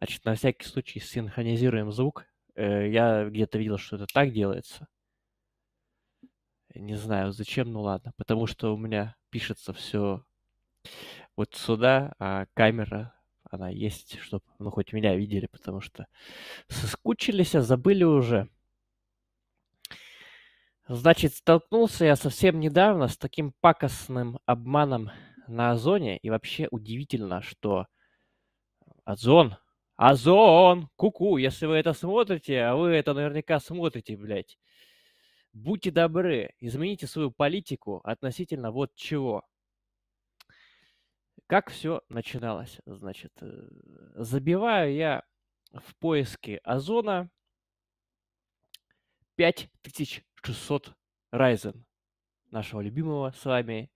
Значит, на всякий случай синхронизируем звук. Э, я где-то видел, что это так делается. Не знаю, зачем, ну ладно. Потому что у меня пишется все вот сюда, а камера, она есть, чтобы, ну, хоть меня видели, потому что соскучились, а забыли уже. Значит, столкнулся я совсем недавно с таким пакостным обманом на озоне. И вообще удивительно, что озон Озон, куку, если вы это смотрите, а вы это наверняка смотрите, блядь. Будьте добры, измените свою политику относительно вот чего. Как все начиналось? Значит, э, забиваю я в поиске озона 5600 Ryzen, нашего любимого с вами,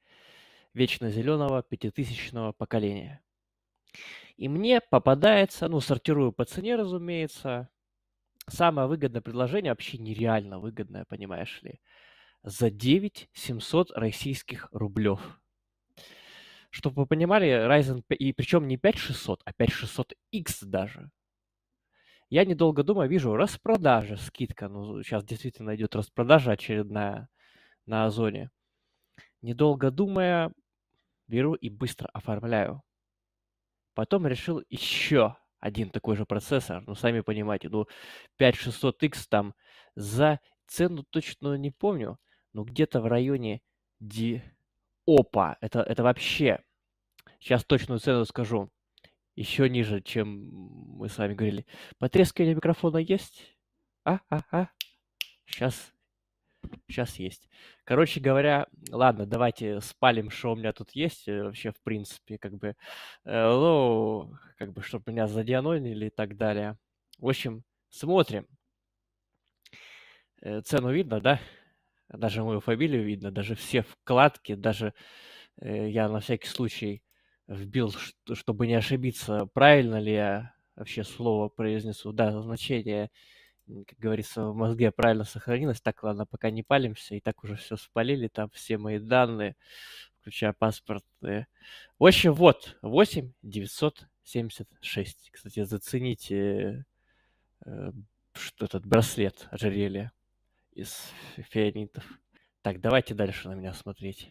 вечно зеленого пятитысячного поколения. И мне попадается, ну, сортирую по цене, разумеется, самое выгодное предложение, вообще нереально выгодное, понимаешь ли, за 9 700 российских рублев. Чтобы вы понимали, Ryzen 5, и причем не 5600, а 5600X даже. Я недолго думаю, вижу распродажа, скидка. Ну, сейчас действительно идет распродажа очередная на Озоне. Недолго думая, беру и быстро оформляю. Потом решил еще один такой же процессор, ну, сами понимаете, ну, 5600X там за цену точно не помню, но где-то в районе Ди... Опа, это, это вообще, сейчас точную цену скажу, еще ниже, чем мы с вами говорили. Потрескивание микрофона есть? А, а, а. Сейчас, Сейчас есть. Короче говоря, ладно, давайте спалим, что у меня тут есть э, вообще, в принципе, как бы, э, ну, как бы, чтобы меня задианонили и так далее. В общем, смотрим. Э, цену видно, да? Даже мою фамилию видно, даже все вкладки, даже э, я на всякий случай вбил, чтобы не ошибиться, правильно ли я вообще слово произнесу, да, значение как говорится, в мозге правильно сохранилось, Так, ладно, пока не палимся, и так уже все спалили, там все мои данные, включая паспортные. В общем, вот, 8 976. Кстати, зацените э, что этот браслет ожерелье из фианитов. Так, давайте дальше на меня смотреть.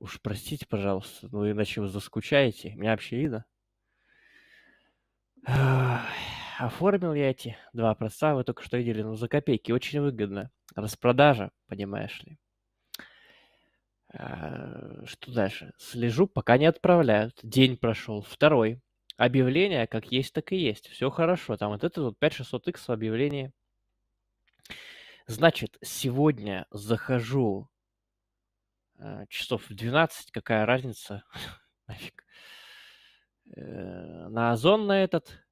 Уж простите, пожалуйста, ну иначе вы заскучаете. Меня вообще видно? оформил я эти два образца, вы только что видели, ну, за копейки, очень выгодно. Распродажа, понимаешь ли. А, что дальше? Слежу, пока не отправляют. День прошел, второй. Объявление, как есть, так и есть. Все хорошо. Там вот это вот 5600X в объявлении. Значит, сегодня захожу а, часов в 12, какая разница, нафиг, э, на Озон на этот,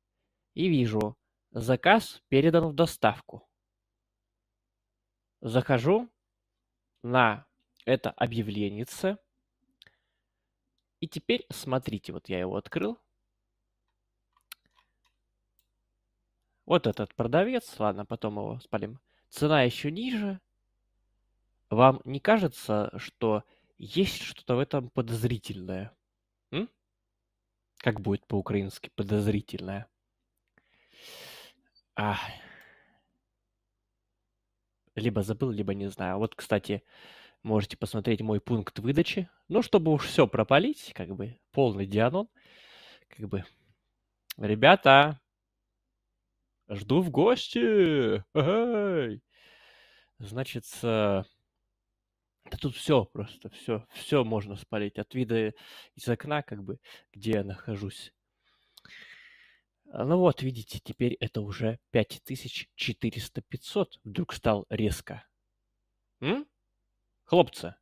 и вижу «Заказ передан в доставку». Захожу на это объявление И теперь смотрите, вот я его открыл. Вот этот продавец, ладно, потом его спалим. Цена еще ниже. Вам не кажется, что есть что-то в этом подозрительное? М? Как будет по-украински подозрительное? А... Либо забыл, либо не знаю. Вот, кстати, можете посмотреть мой пункт выдачи. Ну, чтобы уж все пропалить, как бы полный дианон, как бы, ребята, жду в гости. Эй! Значит, да тут все просто, все, все можно спалить от вида из окна, как бы, где я нахожусь. А, ну вот, видите, теперь это уже 5400-500 вдруг стал резко. М? Хлопцы,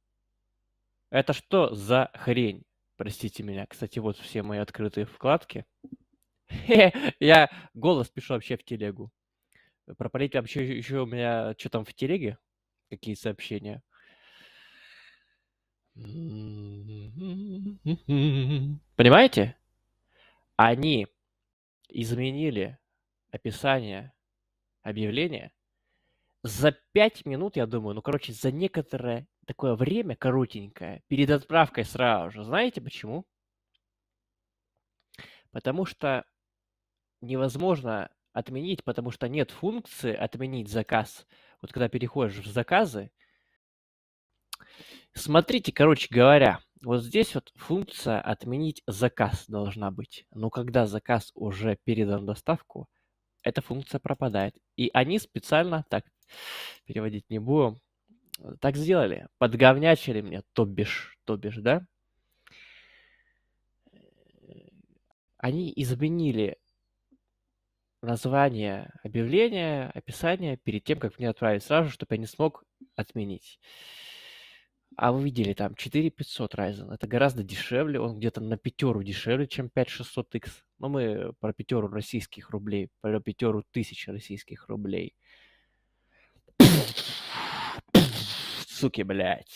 это что за хрень? Простите меня. Кстати, вот все мои открытые вкладки. Я голос пишу вообще в телегу. Пропалить вообще еще у меня что там в телеге? Какие сообщения? Понимаете? Они изменили описание объявления. За пять минут, я думаю, ну, короче, за некоторое такое время коротенькое, перед отправкой сразу же. Знаете почему? Потому что невозможно отменить, потому что нет функции отменить заказ. Вот когда переходишь в заказы, смотрите, короче говоря – вот здесь вот функция «отменить заказ» должна быть. Но когда заказ уже передан в доставку, эта функция пропадает. И они специально, так переводить не буду, э, так сделали. Подговнячили мне, то бишь, то бишь, да? Они изменили название объявления, описание перед тем, как мне отправить сразу, чтобы я не смог отменить. А вы видели, там 4500 Ryzen, это гораздо дешевле, он где-то на пятеру дешевле, чем 5600X. Но мы про пятеру российских рублей, про пятеру тысяч российских рублей. Суки, блядь.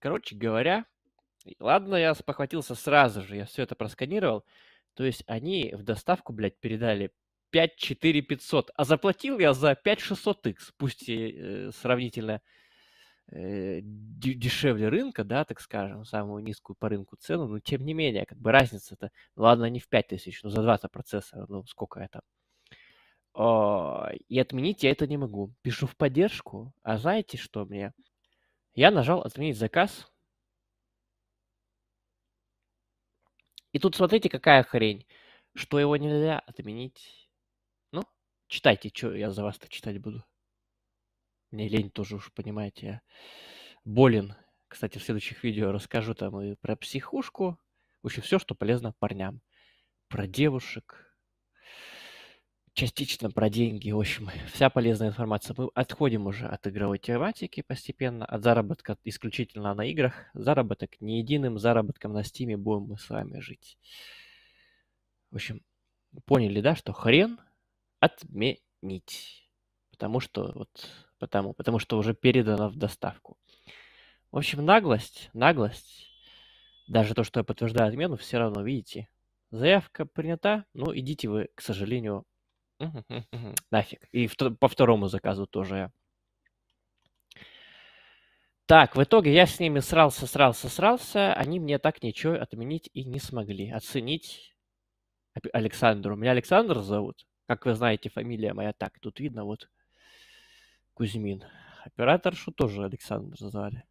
Короче говоря, ладно, я спохватился сразу же, я все это просканировал. То есть они в доставку, блядь, передали 54500, а заплатил я за 5600X, пусть и э, э, сравнительно э, дешевле рынка, да, так скажем, самую низкую по рынку цену, но тем не менее, как бы разница-то, ну ладно, не в 5000, но за 2-то процессора, ну, сколько это. О, а, и отменить я это не могу. Пишу в поддержку, а знаете что мне? Я нажал «Отменить заказ», и тут смотрите, какая хрень, что его нельзя отменить Читайте, что я за вас-то читать буду. Мне лень тоже уж, понимаете, я болен. Кстати, в следующих видео расскажу там и про психушку, в общем, все, что полезно парням. Про девушек, частично про деньги. В общем, вся полезная информация. Мы отходим уже от игровой тематики постепенно, от заработка исключительно на играх. Заработок не единым заработком на стиме будем мы с вами жить. В общем, поняли, да, что хрен отменить. Потому что вот потому, потому что уже передано в доставку. В общем, наглость, наглость. Даже то, что я подтверждаю отмену, все равно, видите, заявка принята, ну идите вы, к сожалению, нафиг. И в, по второму заказу тоже так, в итоге я с ними срался, срался, срался. Они мне так ничего отменить и не смогли. Оценить Александру. Меня Александр зовут. Как вы знаете, фамилия моя так, тут видно, вот Кузьмин. оператор, что тоже Александр звали.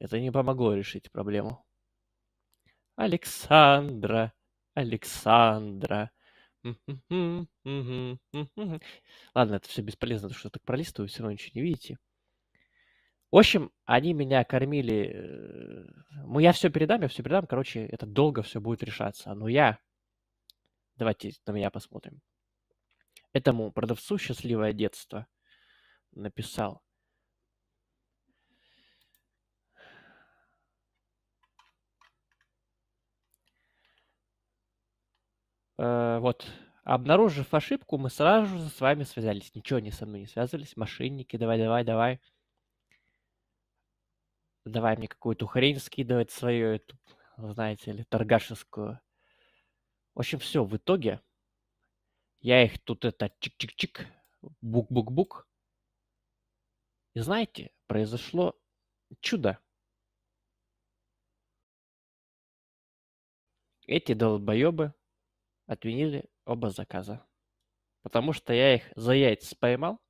Это не помогло решить проблему. Александра, Александра. Ладно, это все бесполезно, потому что я так пролистываю, все равно ничего не видите. В общем, они меня кормили. Э, ну, я все передам, я все передам. Короче, это долго все будет решаться. Но я Давайте на меня посмотрим. Этому продавцу счастливое детство написал. Э, вот. Обнаружив ошибку, мы сразу же с вами связались. Ничего не со мной не связывались. Мошенники, давай, давай, давай. Давай мне какую-то хрень скидывать свою, эту, знаете ли, торгашескую. В общем, все, в итоге я их тут это чик-чик-чик, бук-бук-бук. И знаете, произошло чудо. Эти долбоебы отменили оба заказа. Потому что я их за яйца поймал,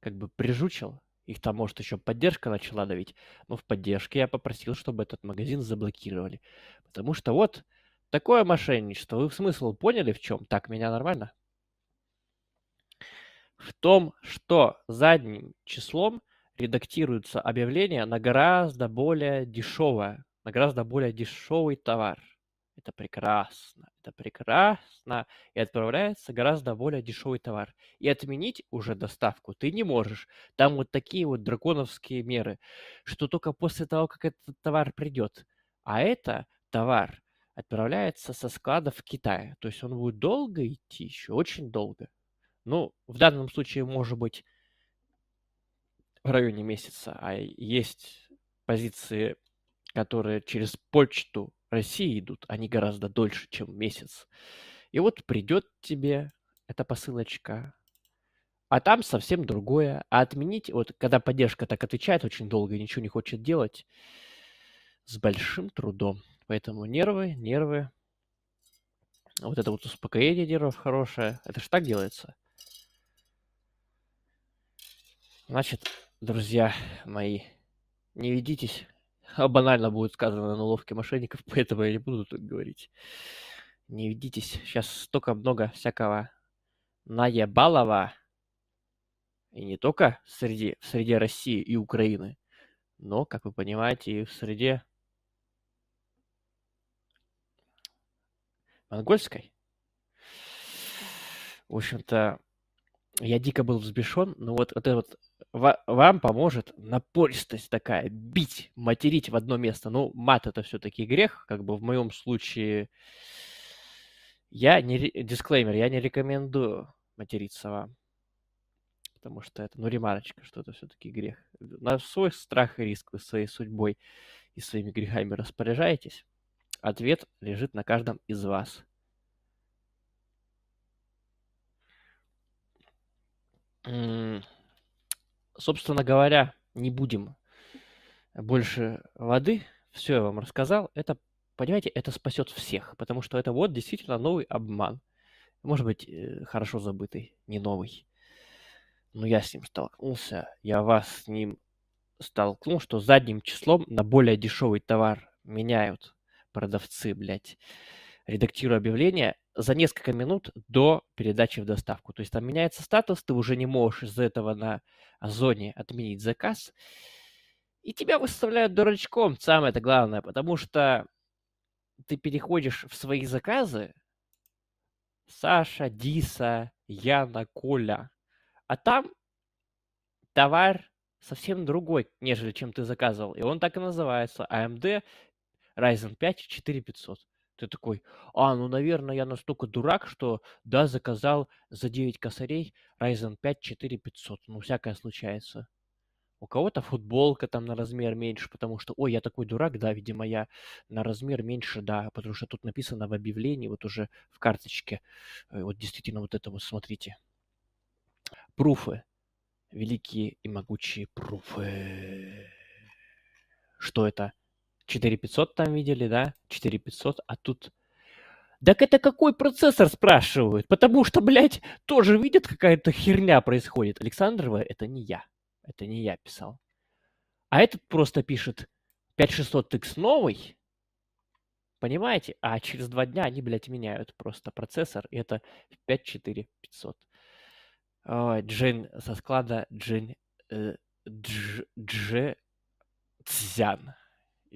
как бы прижучил. Их там, может, еще поддержка начала давить. Но в поддержке я попросил, чтобы этот магазин заблокировали. Потому что вот Такое мошенничество. Вы смысл поняли в чем? Так меня нормально? В том, что задним числом редактируются объявления на гораздо более дешевое, на гораздо более дешевый товар. Это прекрасно, это прекрасно. И отправляется гораздо более дешевый товар. И отменить уже доставку ты не можешь. Там вот такие вот драконовские меры, что только после того, как этот товар придет. А это товар отправляется со склада в Китай. То есть он будет долго идти еще, очень долго. Ну, в данном случае, может быть, в районе месяца, а есть позиции, которые через почту России идут, они гораздо дольше, чем месяц. И вот придет тебе эта посылочка, а там совсем другое. А отменить, вот когда поддержка так отвечает очень долго и ничего не хочет делать, с большим трудом. Поэтому нервы, нервы. Вот это вот успокоение нервов хорошее. Это же так делается. Значит, друзья мои, не ведитесь. А банально будет сказано на уловке мошенников, поэтому я не буду тут говорить. Не ведитесь. Сейчас столько много всякого наебалова. И не только среди, в среде России и Украины, но, как вы понимаете, и в среде монгольской. В общем-то, я дико был взбешен, но вот, вот это вот вам поможет напористость такая, бить, материть в одно место. Ну, мат это все-таки грех, как бы в моем случае я не, дисклеймер, я не рекомендую материться вам, потому что это, ну, ремарочка, что это все-таки грех. На свой страх и риск вы своей судьбой и своими грехами распоряжаетесь. Ответ лежит на каждом из вас. Собственно говоря, не будем больше воды. Все я вам рассказал. Это, понимаете, это спасет всех, потому что это вот действительно новый обман. Может быть, э, хорошо забытый, не новый. Но я с ним столкнулся, я вас с ним столкнул, что задним числом на более дешевый товар меняют продавцы, блядь, редактирую объявление за несколько минут до передачи в доставку. То есть там меняется статус, ты уже не можешь из-за этого на Озоне отменить заказ. И тебя выставляют дурачком, самое это главное, потому что ты переходишь в свои заказы Саша, Диса, Яна, Коля. А там товар совсем другой, нежели чем ты заказывал. И он так и называется. AMD а Ryzen 5 4500. Ты такой, а, ну, наверное, я настолько дурак, что, да, заказал за 9 косарей Ryzen 5 4500. Ну, всякое случается. У кого-то футболка там на размер меньше, потому что, ой, я такой дурак, да, видимо, я на размер меньше, да, потому что тут написано в объявлении, вот уже в карточке, э, вот действительно вот это вот, смотрите. Пруфы. Великие и могучие пруфы. Что это? 4500 там видели, да? 4500, а тут... Так это какой процессор, спрашивают? Потому что, блядь, тоже видят, какая-то херня происходит. Александр это не я. Это не я писал. А этот просто пишет 5600X новый, понимаете? А через два дня они, блядь, меняют просто процессор, и это 54500. Джин со склада Джин э, Дж, Дж, Цзян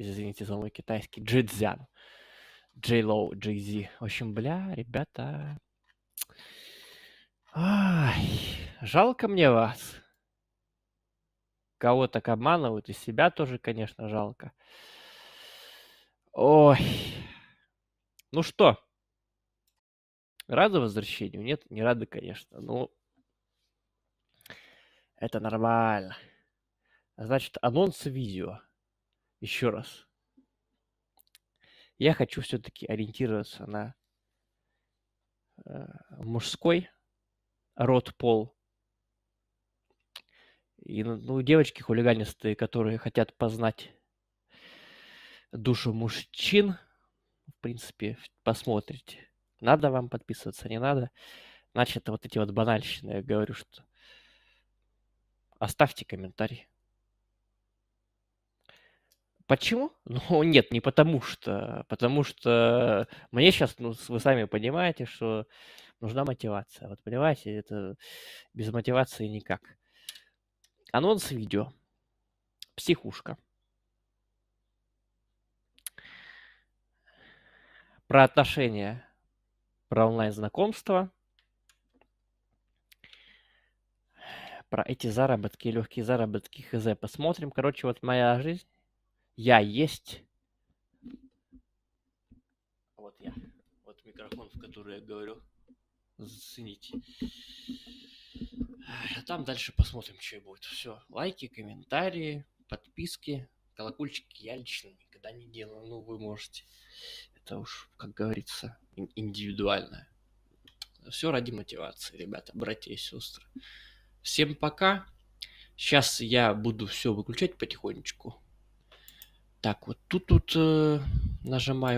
извините за мой китайский, Джидзян, Джей Лоу, Джей Зи. В общем, бля, ребята, Ай, жалко мне вас. Кого так обманывают, и себя тоже, конечно, жалко. Ой. Ну что, рады возвращению? Нет, не рады, конечно. но ну, это нормально. Значит, анонс видео еще раз. Я хочу все-таки ориентироваться на э, мужской род, пол. И ну, ну, девочки хулиганистые, которые хотят познать душу мужчин, в принципе, посмотрите. Надо вам подписываться, не надо. Значит, вот эти вот банальщины, я говорю, что оставьте комментарий. Почему? Ну, нет, не потому что. Потому что мне сейчас, ну, вы сами понимаете, что нужна мотивация. Вот понимаете, это без мотивации никак. Анонс видео. Психушка. Про отношения, про онлайн-знакомство, про эти заработки, легкие заработки, хз. Посмотрим. Короче, вот моя жизнь я есть. А вот я. Вот микрофон, в который я говорю. Зацените. А там дальше посмотрим, что будет. Все. Лайки, комментарии, подписки, колокольчики я лично никогда не делаю. Ну, вы можете. Это уж, как говорится, индивидуально. Все ради мотивации, ребята, братья и сестры. Всем пока. Сейчас я буду все выключать потихонечку. Так, вот тут, тут э, нажимаю